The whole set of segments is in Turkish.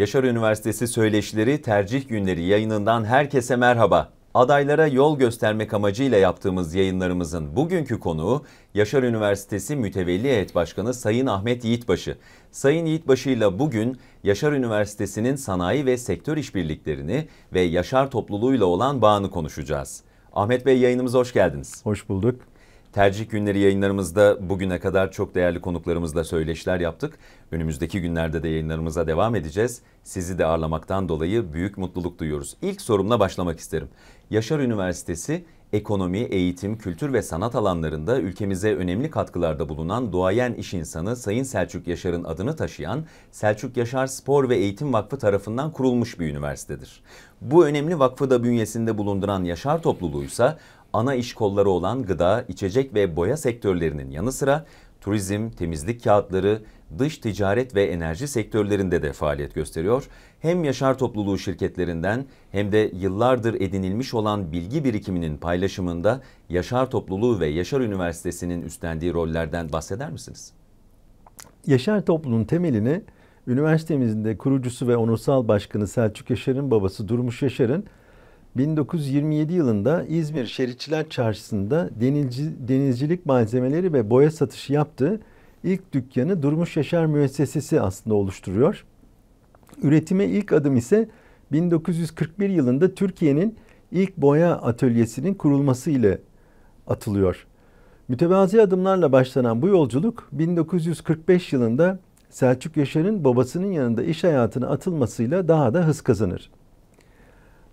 Yaşar Üniversitesi Söyleşileri Tercih Günleri yayınından herkese merhaba. Adaylara yol göstermek amacıyla yaptığımız yayınlarımızın bugünkü konuğu Yaşar Üniversitesi Mütevelli Heyet Başkanı Sayın Ahmet Yiğitbaşı. Sayın Yiğitbaşı ile bugün Yaşar Üniversitesi'nin sanayi ve sektör işbirliklerini ve Yaşar topluluğuyla olan bağını konuşacağız. Ahmet Bey yayınımıza hoş geldiniz. Hoş bulduk. Tercih günleri yayınlarımızda bugüne kadar çok değerli konuklarımızla söyleşiler yaptık. Önümüzdeki günlerde de yayınlarımıza devam edeceğiz. Sizi de ağırlamaktan dolayı büyük mutluluk duyuyoruz. İlk sorumla başlamak isterim. Yaşar Üniversitesi ekonomi, eğitim, kültür ve sanat alanlarında ülkemize önemli katkılarda bulunan duayen iş insanı Sayın Selçuk Yaşar'ın adını taşıyan Selçuk Yaşar Spor ve Eğitim Vakfı tarafından kurulmuş bir üniversitedir. Bu önemli vakfı da bünyesinde bulunduran Yaşar topluluğu ise ana iş kolları olan gıda, içecek ve boya sektörlerinin yanı sıra turizm, temizlik kağıtları, dış ticaret ve enerji sektörlerinde de faaliyet gösteriyor. Hem Yaşar Topluluğu şirketlerinden hem de yıllardır edinilmiş olan bilgi birikiminin paylaşımında Yaşar Topluluğu ve Yaşar Üniversitesi'nin üstlendiği rollerden bahseder misiniz? Yaşar Topluluğu'nun temelini üniversitemizin de kurucusu ve onursal başkanı Selçuk Yaşar'ın babası Durmuş Yaşar'ın 1927 yılında İzmir Şeritçiler Çarşısı'nda denizci, denizcilik malzemeleri ve boya satışı yaptığı ilk dükkanı Durmuş Yaşar Müessesesi aslında oluşturuyor. Üretime ilk adım ise 1941 yılında Türkiye'nin ilk boya atölyesinin kurulması ile atılıyor. Mütevazi adımlarla başlanan bu yolculuk 1945 yılında Selçuk Yaşar'ın babasının yanında iş hayatına atılmasıyla daha da hız kazanır.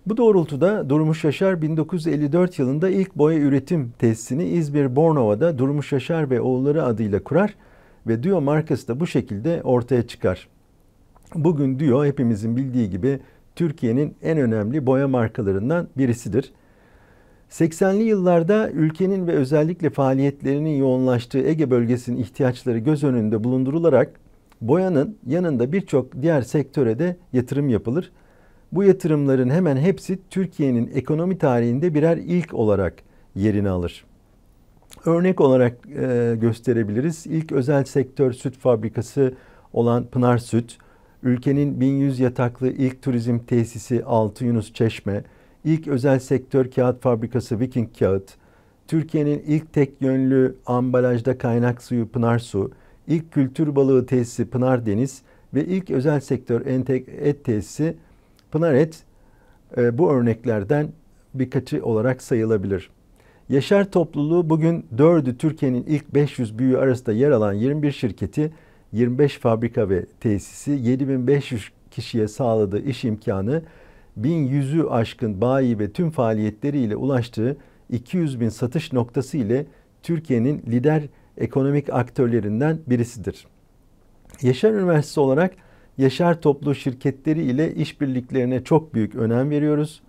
Bu doğrultuda Durmuş Yaşar 1954 yılında ilk boya üretim tesisini İzmir Bornova'da Durmuş Yaşar ve oğulları adıyla kurar ve Dio markası da bu şekilde ortaya çıkar. Bugün Dio hepimizin bildiği gibi Türkiye'nin en önemli boya markalarından birisidir. 80'li yıllarda ülkenin ve özellikle faaliyetlerinin yoğunlaştığı Ege bölgesinin ihtiyaçları göz önünde bulundurularak boyanın yanında birçok diğer sektöre de yatırım yapılır. Bu yatırımların hemen hepsi Türkiye'nin ekonomi tarihinde birer ilk olarak yerini alır. Örnek olarak e, gösterebiliriz. İlk özel sektör süt fabrikası olan Pınar Süt, ülkenin 1100 yataklı ilk turizm tesisi Altı Yunus Çeşme, ilk özel sektör kağıt fabrikası Viking Kağıt, Türkiye'nin ilk tek yönlü ambalajda kaynak suyu Pınar Su, ilk kültür balığı tesisi Pınar Deniz ve ilk özel sektör et tesisi Pınar Et e, bu örneklerden birkaçı olarak sayılabilir. Yaşar topluluğu bugün dördü Türkiye'nin ilk 500 büyüğü arasında yer alan 21 şirketi, 25 fabrika ve tesisi, 7500 kişiye sağladığı iş imkanı, 1100'ü aşkın bayi ve tüm faaliyetleriyle ulaştığı 200 bin satış noktası ile Türkiye'nin lider ekonomik aktörlerinden birisidir. Yaşar Üniversitesi olarak Yaşar Toplu şirketleri ile işbirliklerine çok büyük önem veriyoruz.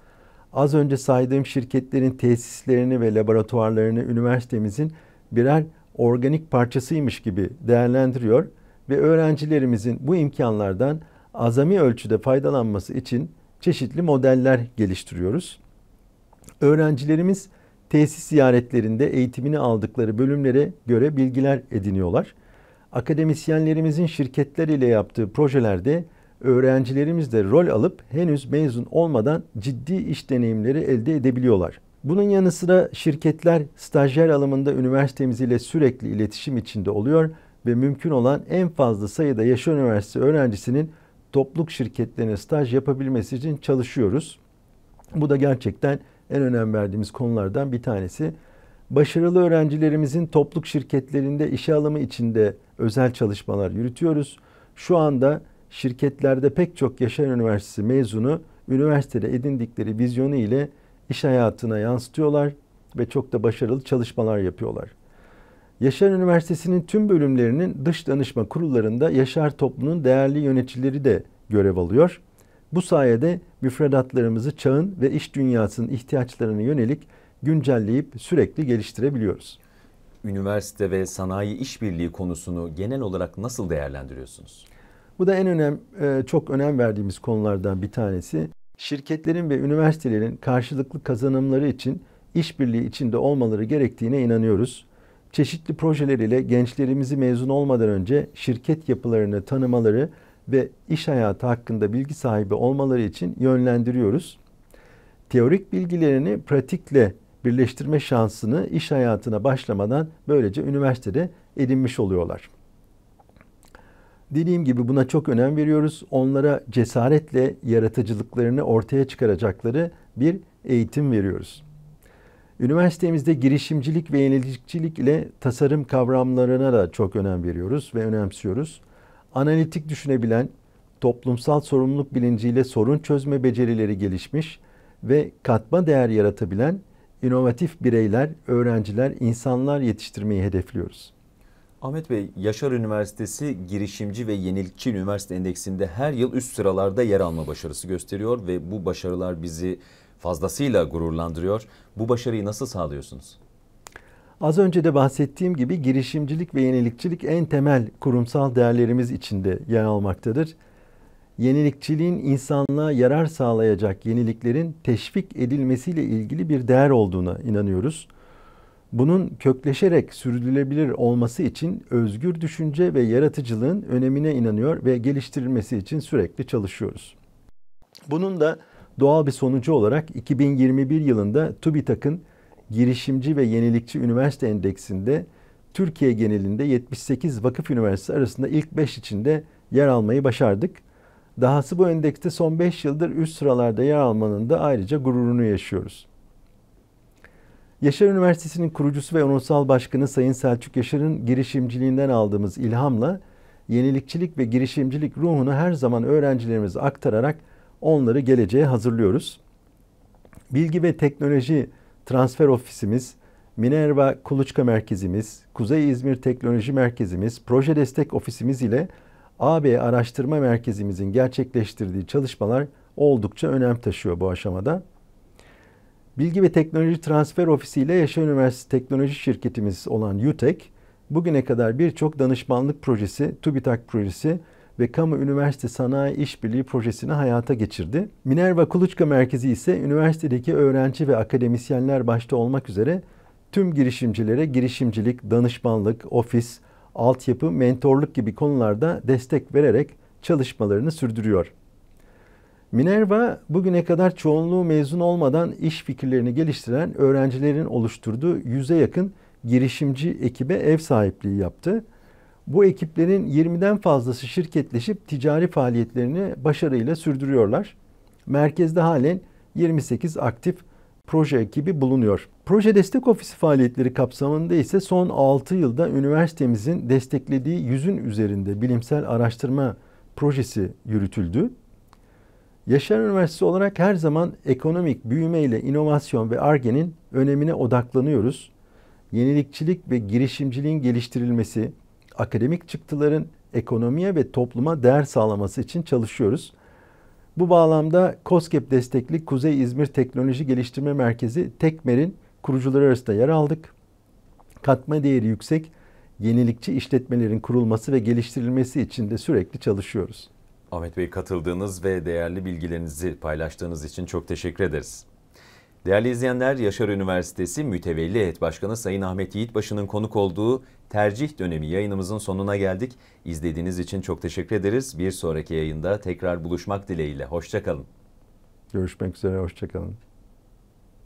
Az önce saydığım şirketlerin tesislerini ve laboratuvarlarını üniversitemizin birer organik parçasıymış gibi değerlendiriyor ve öğrencilerimizin bu imkanlardan azami ölçüde faydalanması için çeşitli modeller geliştiriyoruz. Öğrencilerimiz tesis ziyaretlerinde eğitimini aldıkları bölümlere göre bilgiler ediniyorlar akademisyenlerimizin şirketler ile yaptığı projelerde öğrencilerimiz de rol alıp henüz mezun olmadan ciddi iş deneyimleri elde edebiliyorlar. Bunun yanı sıra şirketler stajyer alımında üniversitemizle sürekli iletişim içinde oluyor ve mümkün olan en fazla sayıda yaşı üniversite öğrencisinin topluluk şirketlerine staj yapabilmesi için çalışıyoruz. Bu da gerçekten en önem verdiğimiz konulardan bir tanesi. Başarılı öğrencilerimizin topluk şirketlerinde işe alımı içinde özel çalışmalar yürütüyoruz. Şu anda şirketlerde pek çok Yaşar Üniversitesi mezunu üniversitede edindikleri vizyonu ile iş hayatına yansıtıyorlar ve çok da başarılı çalışmalar yapıyorlar. Yaşar Üniversitesi'nin tüm bölümlerinin dış danışma kurullarında Yaşar Toplu'nun değerli yöneticileri de görev alıyor. Bu sayede müfredatlarımızı çağın ve iş dünyasının ihtiyaçlarına yönelik güncelleyip sürekli geliştirebiliyoruz. Üniversite ve sanayi işbirliği konusunu genel olarak nasıl değerlendiriyorsunuz? Bu da en önem e, çok önem verdiğimiz konulardan bir tanesi. Şirketlerin ve üniversitelerin karşılıklı kazanımları için işbirliği içinde olmaları gerektiğine inanıyoruz. Çeşitli projeler ile gençlerimizi mezun olmadan önce şirket yapılarını tanımaları ve iş hayatı hakkında bilgi sahibi olmaları için yönlendiriyoruz. Teorik bilgilerini pratikle birleştirme şansını iş hayatına başlamadan böylece üniversitede edinmiş oluyorlar. Dediğim gibi buna çok önem veriyoruz. Onlara cesaretle yaratıcılıklarını ortaya çıkaracakları bir eğitim veriyoruz. Üniversitemizde girişimcilik ve yenilikçilik ile tasarım kavramlarına da çok önem veriyoruz ve önemsiyoruz. Analitik düşünebilen, toplumsal sorumluluk bilinciyle sorun çözme becerileri gelişmiş ve katma değer yaratabilen inovatif bireyler, öğrenciler, insanlar yetiştirmeyi hedefliyoruz. Ahmet Bey, Yaşar Üniversitesi Girişimci ve Yenilikçi Üniversite Endeksinde her yıl üst sıralarda yer alma başarısı gösteriyor ve bu başarılar bizi fazlasıyla gururlandırıyor. Bu başarıyı nasıl sağlıyorsunuz? Az önce de bahsettiğim gibi girişimcilik ve yenilikçilik en temel kurumsal değerlerimiz içinde yer almaktadır yenilikçiliğin insanlığa yarar sağlayacak yeniliklerin teşvik edilmesiyle ilgili bir değer olduğuna inanıyoruz. Bunun kökleşerek sürdürülebilir olması için özgür düşünce ve yaratıcılığın önemine inanıyor ve geliştirilmesi için sürekli çalışıyoruz. Bunun da doğal bir sonucu olarak 2021 yılında TÜBİTAK'ın girişimci ve yenilikçi üniversite endeksinde Türkiye genelinde 78 vakıf üniversitesi arasında ilk 5 içinde yer almayı başardık. Dahası bu endekste son 5 yıldır üst sıralarda yer almanın da ayrıca gururunu yaşıyoruz. Yaşar Üniversitesi'nin kurucusu ve onursal başkanı Sayın Selçuk Yaşar'ın girişimciliğinden aldığımız ilhamla yenilikçilik ve girişimcilik ruhunu her zaman öğrencilerimize aktararak onları geleceğe hazırlıyoruz. Bilgi ve Teknoloji Transfer Ofisimiz, Minerva Kuluçka Merkezimiz, Kuzey İzmir Teknoloji Merkezimiz, Proje Destek Ofisimiz ile AB Araştırma Merkezimizin gerçekleştirdiği çalışmalar oldukça önem taşıyor bu aşamada. Bilgi ve Teknoloji Transfer Ofisi ile Yaşar Üniversitesi Teknoloji Şirketimiz olan UTEK, bugüne kadar birçok danışmanlık projesi, TÜBİTAK projesi ve Kamu Üniversite Sanayi İşbirliği projesini hayata geçirdi. Minerva Kuluçka Merkezi ise üniversitedeki öğrenci ve akademisyenler başta olmak üzere tüm girişimcilere girişimcilik, danışmanlık, ofis, altyapı, mentorluk gibi konularda destek vererek çalışmalarını sürdürüyor. Minerva bugüne kadar çoğunluğu mezun olmadan iş fikirlerini geliştiren öğrencilerin oluşturduğu yüze yakın girişimci ekibe ev sahipliği yaptı. Bu ekiplerin 20'den fazlası şirketleşip ticari faaliyetlerini başarıyla sürdürüyorlar. Merkezde halen 28 aktif proje ekibi bulunuyor. Proje Destek Ofisi faaliyetleri kapsamında ise son 6 yılda üniversitemizin desteklediği yüzün üzerinde bilimsel araştırma projesi yürütüldü. Yaşar Üniversitesi olarak her zaman ekonomik büyüme ile inovasyon ve ARGE'nin önemine odaklanıyoruz. Yenilikçilik ve girişimciliğin geliştirilmesi, akademik çıktıların ekonomiye ve topluma değer sağlaması için çalışıyoruz. Bu bağlamda COSGAP destekli Kuzey İzmir Teknoloji Geliştirme Merkezi TEKMER'in kurucuları arasında yer aldık. Katma değeri yüksek yenilikçi işletmelerin kurulması ve geliştirilmesi için de sürekli çalışıyoruz. Ahmet Bey katıldığınız ve değerli bilgilerinizi paylaştığınız için çok teşekkür ederiz. Değerli izleyenler, Yaşar Üniversitesi Mütevelli Heyet Başkanı Sayın Ahmet Yiğitbaşı'nın konuk olduğu tercih dönemi yayınımızın sonuna geldik. İzlediğiniz için çok teşekkür ederiz. Bir sonraki yayında tekrar buluşmak dileğiyle. Hoşçakalın. Görüşmek üzere, hoşçakalın.